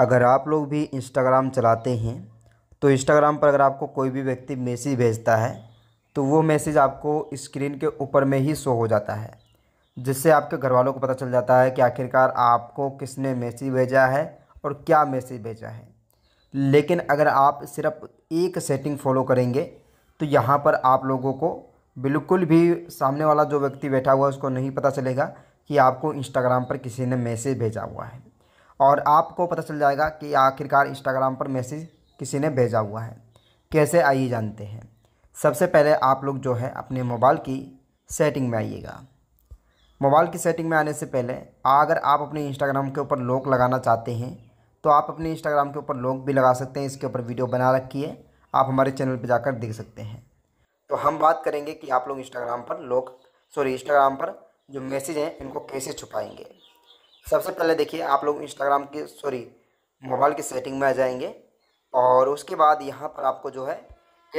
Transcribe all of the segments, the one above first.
अगर आप लोग भी इंस्टाग्राम चलाते हैं तो इंस्टाग्राम पर अगर आपको कोई भी व्यक्ति मैसेज भेजता है तो वो मैसेज आपको स्क्रीन के ऊपर में ही शो हो जाता है जिससे आपके घर वालों को पता चल जाता है कि आखिरकार आपको किसने मैसेज भेजा है और क्या मैसेज भेजा है लेकिन अगर आप सिर्फ एक सेटिंग फॉलो करेंगे तो यहाँ पर आप लोगों को बिल्कुल भी सामने वाला जो व्यक्ति बैठा हुआ है उसको नहीं पता चलेगा कि आपको इंस्टाग्राम पर किसी ने मैसेज भेजा हुआ है और आपको पता चल जाएगा कि आखिरकार इंस्टाग्राम पर मैसेज किसी ने भेजा हुआ है कैसे आइए जानते हैं सबसे पहले आप लोग जो है अपने मोबाइल की सेटिंग में आइएगा मोबाइल की सेटिंग में आने से पहले अगर आप अपने इंस्टाग्राम के ऊपर लॉक लगाना चाहते हैं तो आप अपने इंस्टाग्राम के ऊपर लॉक भी लगा सकते हैं इसके ऊपर वीडियो बना रखी है आप हमारे चैनल पर जाकर देख सकते हैं तो हम बात करेंगे कि आप लोग इंस्टाग्राम पर लॉक सॉरी इंस्टाग्राम पर जो मैसेज हैं इनको कैसे छुपाएंगे सबसे पहले देखिए आप लोग इंस्टाग्राम के सॉरी मोबाइल की सेटिंग में आ जाएंगे और उसके बाद यहाँ पर आपको जो है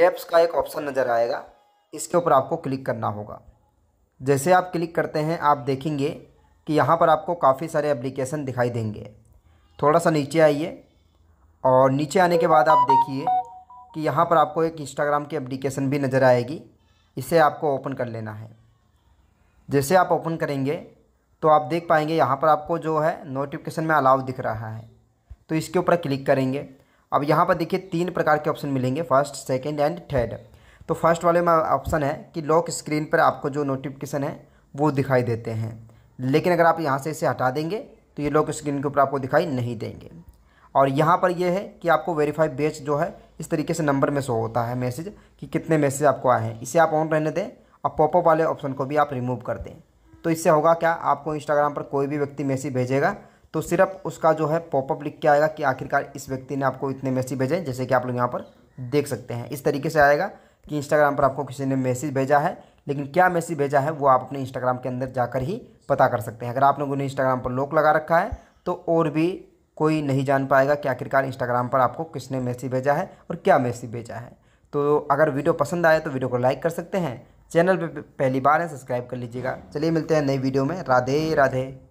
ऐप्स का एक ऑप्शन नज़र आएगा इसके ऊपर आपको क्लिक करना होगा जैसे आप क्लिक करते हैं आप देखेंगे कि यहाँ पर आपको काफ़ी सारे एप्लीकेशन दिखाई देंगे थोड़ा सा नीचे आइए और नीचे आने के बाद आप देखिए कि यहाँ पर आपको एक इंस्टाग्राम की एप्लीकेशन भी नज़र आएगी इसे आपको ओपन कर लेना है जैसे आप ओपन करेंगे तो आप देख पाएंगे यहाँ पर आपको जो है नोटिफिकेशन में अलाउ दिख रहा है तो इसके ऊपर क्लिक करेंगे अब यहाँ पर देखिए तीन प्रकार के ऑप्शन मिलेंगे फर्स्ट सेकेंड एंड थर्ड तो फर्स्ट वाले में ऑप्शन है कि लॉक स्क्रीन पर आपको जो नोटिफिकेशन है वो दिखाई देते हैं लेकिन अगर आप यहाँ से इसे हटा देंगे तो ये लॉक स्क्रीन के ऊपर आपको दिखाई नहीं देंगे और यहाँ पर यह है कि आपको वेरीफाई बेच जो है इस तरीके से नंबर में शो होता है मैसेज कि कितने मैसेज आपको आए हैं इसे आप ऑन रहने दें और पॉपअप वाले ऑप्शन को भी आप रिमूव कर दें तो इससे होगा क्या आपको इंस्टाग्राम पर कोई भी व्यक्ति मैसेज भेजेगा तो सिर्फ उसका जो है पॉपअप लिख के आएगा कि आखिरकार इस व्यक्ति ने आपको इतने मैसेज भेजे जैसे कि आप लोग यहाँ पर देख सकते हैं इस तरीके से आएगा कि इंस्टाग्राम पर आपको किसी ने मैसेज भेजा है लेकिन क्या मैसेज भेजा है वो आप अपने इंस्टाग्राम के अंदर जाकर ही पता कर सकते हैं अगर आप लोगों ने इंस्टाग्राम पर लॉक लगा रखा है तो और भी कोई नहीं जान पाएगा कि आखिरकार इंस्टाग्राम पर आपको किसने मैसेज भेजा है और क्या मैसेज भेजा है तो अगर वीडियो पसंद आए तो वीडियो को लाइक कर सकते हैं चैनल पे पहली बार है सब्सक्राइब कर लीजिएगा चलिए मिलते हैं नई वीडियो में राधे राधे